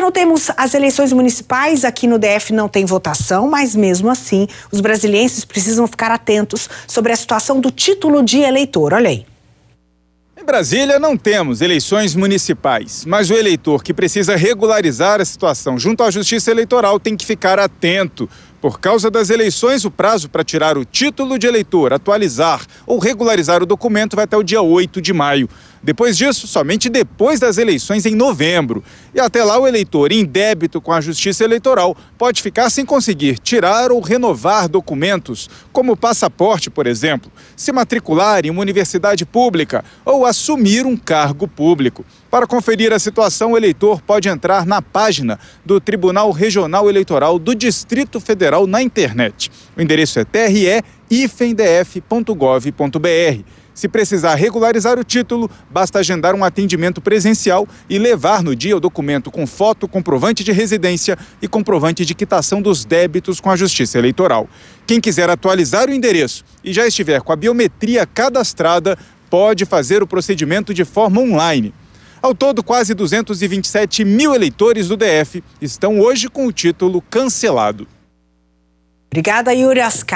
não temos as eleições municipais. Aqui no DF não tem votação, mas mesmo assim, os brasileiros precisam ficar atentos sobre a situação do título de eleitor. Olha aí. Em Brasília não temos eleições municipais, mas o eleitor que precisa regularizar a situação junto à Justiça Eleitoral tem que ficar atento, por causa das eleições, o prazo para tirar o título de eleitor, atualizar ou regularizar o documento vai até o dia 8 de maio. Depois disso, somente depois das eleições em novembro. E até lá, o eleitor em débito com a Justiça Eleitoral pode ficar sem conseguir tirar ou renovar documentos, como passaporte, por exemplo, se matricular em uma universidade pública ou assumir um cargo público. Para conferir a situação, o eleitor pode entrar na página do Tribunal Regional Eleitoral do Distrito Federal Federal na internet. O endereço é tre-df.gov.br. Se precisar regularizar o título, basta agendar um atendimento presencial e levar no dia o documento com foto, comprovante de residência e comprovante de quitação dos débitos com a Justiça Eleitoral. Quem quiser atualizar o endereço e já estiver com a biometria cadastrada, pode fazer o procedimento de forma online. Ao todo, quase 227 mil eleitores do DF estão hoje com o título cancelado. Obrigada, Yuri Ascar.